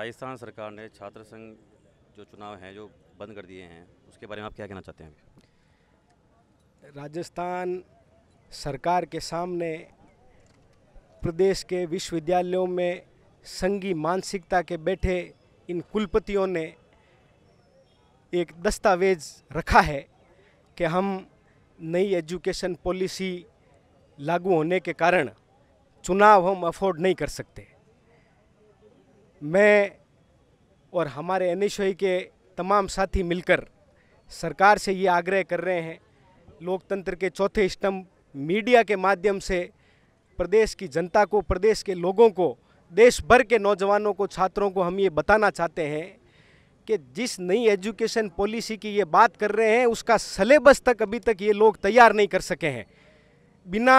राजस्थान सरकार ने छात्र संघ जो चुनाव हैं जो बंद कर दिए हैं उसके बारे में आप क्या कहना चाहते हैं राजस्थान सरकार के सामने प्रदेश के विश्वविद्यालयों में संघी मानसिकता के बैठे इन कुलपतियों ने एक दस्तावेज रखा है कि हम नई एजुकेशन पॉलिसी लागू होने के कारण चुनाव हम अफोर्ड नहीं कर सकते मैं और हमारे एन के तमाम साथी मिलकर सरकार से ये आग्रह कर रहे हैं लोकतंत्र के चौथे स्तंभ मीडिया के माध्यम से प्रदेश की जनता को प्रदेश के लोगों को देश भर के नौजवानों को छात्रों को हम ये बताना चाहते हैं कि जिस नई एजुकेशन पॉलिसी की ये बात कर रहे हैं उसका सलेबस तक अभी तक ये लोग तैयार नहीं कर सके हैं बिना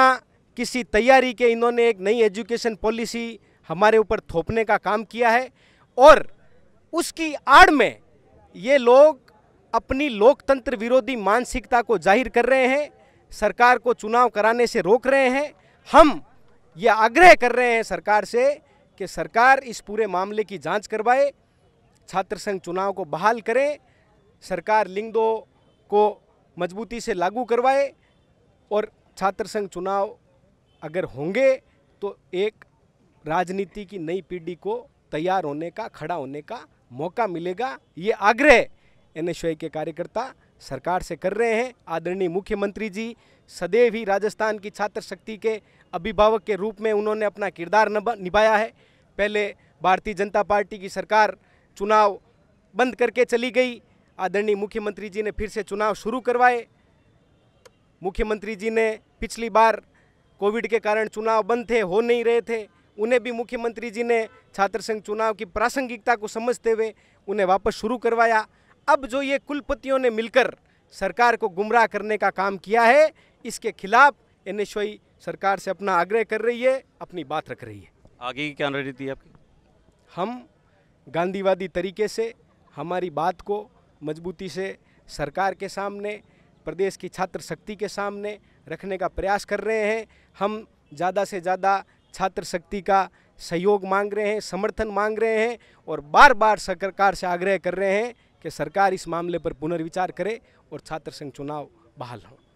किसी तैयारी के इन्होंने एक नई एजुकेशन पॉलिसी हमारे ऊपर थोपने का काम किया है और उसकी आड़ में ये लोग अपनी लोकतंत्र विरोधी मानसिकता को जाहिर कर रहे हैं सरकार को चुनाव कराने से रोक रहे हैं हम ये आग्रह कर रहे हैं सरकार से कि सरकार इस पूरे मामले की जांच करवाए छात्र संघ चुनाव को बहाल करें सरकार लिंग दो को मजबूती से लागू करवाए और छात्र संघ चुनाव अगर होंगे तो एक राजनीति की नई पीढ़ी को तैयार होने का खड़ा होने का मौका मिलेगा ये आग्रह एन के कार्यकर्ता सरकार से कर रहे हैं आदरणीय मुख्यमंत्री जी सदैव ही राजस्थान की छात्र शक्ति के अभिभावक के रूप में उन्होंने अपना किरदार निभाया है पहले भारतीय जनता पार्टी की सरकार चुनाव बंद करके चली गई आदरणीय मुख्यमंत्री जी ने फिर से चुनाव शुरू करवाए मुख्यमंत्री जी ने पिछली बार कोविड के कारण चुनाव बंद थे हो नहीं रहे थे उन्हें भी मुख्यमंत्री जी ने छात्र संघ चुनाव की प्रासंगिकता को समझते हुए उन्हें वापस शुरू करवाया अब जो ये कुलपतियों ने मिलकर सरकार को गुमराह करने का काम किया है इसके खिलाफ एन सरकार से अपना आग्रह कर रही है अपनी बात रख रही है आगे की क्या रणनीति है आपकी हम गांधीवादी तरीके से हमारी बात को मजबूती से सरकार के सामने प्रदेश की छात्र शक्ति के सामने रखने का प्रयास कर रहे हैं हम ज़्यादा से ज़्यादा छात्र शक्ति का सहयोग मांग रहे हैं समर्थन मांग रहे हैं और बार बार सरकार से आग्रह कर रहे हैं कि सरकार इस मामले पर पुनर्विचार करे और छात्र संघ चुनाव बहाल हों